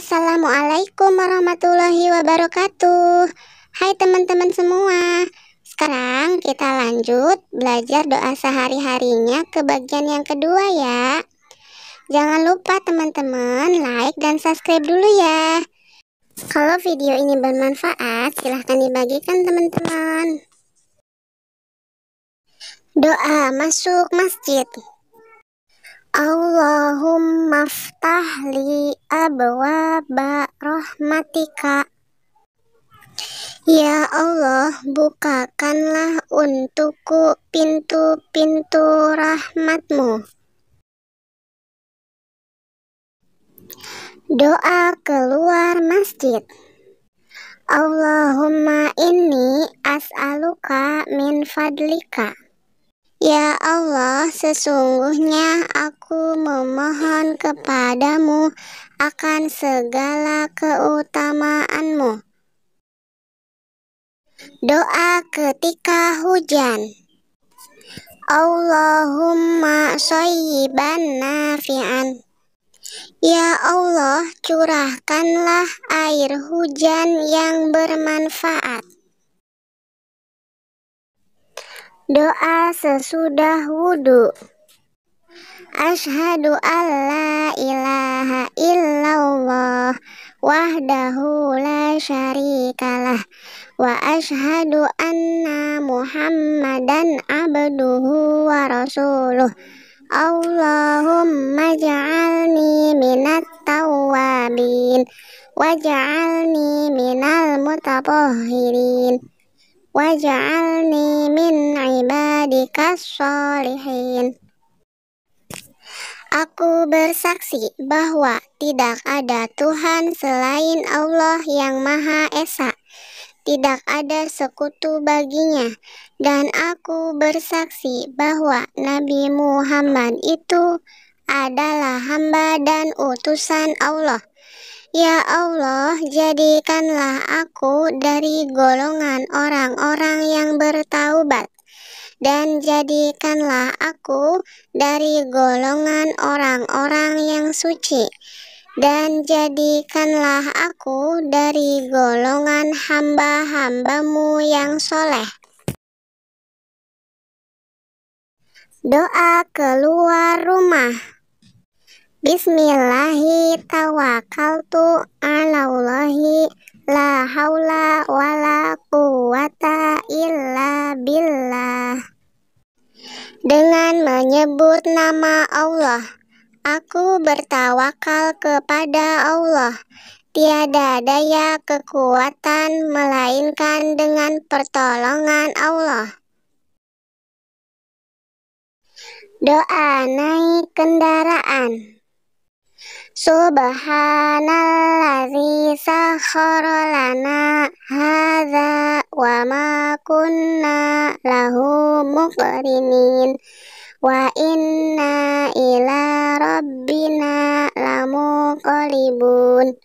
Assalamualaikum warahmatullahi wabarakatuh. Hai teman-teman semua. Sekarang kita lanjut belajar doa sehari-harinya ke bagian yang kedua ya. Jangan lupa teman-teman like dan subscribe dulu ya. Kalau video ini bermanfaat, silahkan dibagikan teman-teman. Doa masuk masjid. Allahumma ftah li abwaba rahmatika Ya Allah, bukakanlah untukku pintu-pintu rahmatmu. Doa keluar masjid Allahumma inni as'aluka min fadlika Ya Allah, sesungguhnya aku memohon kepadamu akan segala keutamaanmu. Doa ketika hujan Allahumma sayyiban nafi'an Ya Allah, curahkanlah air hujan yang bermanfaat. Doa sesudah wudhu Ashadu an la ilaha illallah wahdahu la syarikalah wa ashadu anna muhammadan abduhu wa rasuluh Allahumma ja'alni minat tawabin waj'alni minal mutatahirin waj'alni min ibadikas sholihin Aku bersaksi bahwa tidak ada Tuhan selain Allah yang Maha Esa. Tidak ada sekutu baginya, dan aku bersaksi bahwa Nabi Muhammad itu adalah hamba dan utusan Allah. Ya Allah, jadikanlah aku dari golongan orang-orang yang bertaubat, dan jadikanlah aku dari golongan orang-orang yang suci, dan jadikanlah aku dari golongan hamba-hambamu yang soleh. Doa keluar rumah. Bismillahi tawakkaltu alallahi la haula wala quwata illa billah. Dengan menyebut nama Allah, aku bertawakal kepada Allah. Tiada daya kekuatan melainkan dengan pertolongan Allah. Doa naik kendaraan. Subhanalladzi sakhara lana hadza wa ma kunna lahu muqrinin wa inna ila rabbina lamuqalibun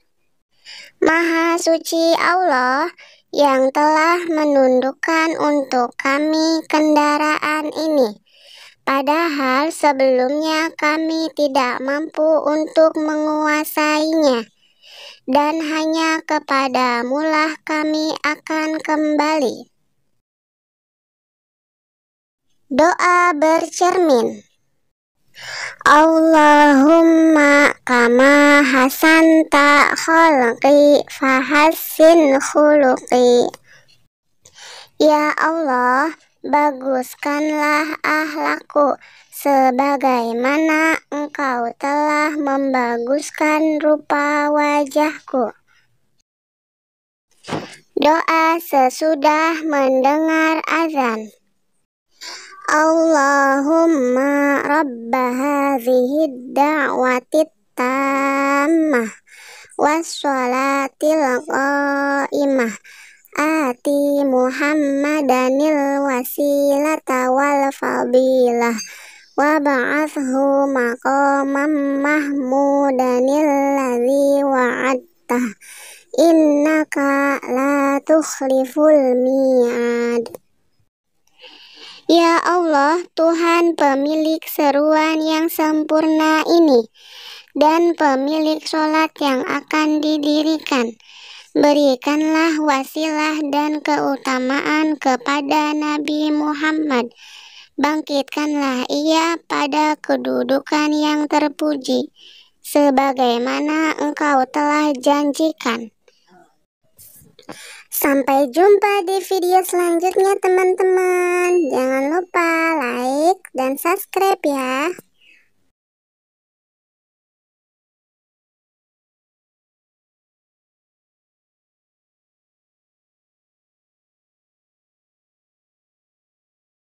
Maha suci Allah yang telah menundukkan untuk kami kendaraan ini Padahal sebelumnya kami tidak mampu untuk menguasainya, dan hanya kepadamulah kami akan kembali. Doa bercermin Allahumma kama tak khulqi fahasin khulqi Ya Allah, baguskanlah ahlaku sebagaimana engkau telah membaguskan rupa wajahku. Doa sesudah mendengar azan. Allahumma rabba hadhihi da'wati tammah wassalatil qa'imah Ati Muhammadanil wasilata wal fadilah wa ba'athu maqaman mahmudanil ladzi wa'adta innaka la tukhliful mi'ad Ya Allah, Tuhan pemilik seruan yang sempurna ini dan pemilik sholat yang akan didirikan. Berikanlah wasilah dan keutamaan kepada Nabi Muhammad. Bangkitkanlah ia pada kedudukan yang terpuji, sebagaimana engkau telah janjikan. Sampai jumpa di video selanjutnya teman-teman. Jangan lupa like dan subscribe ya.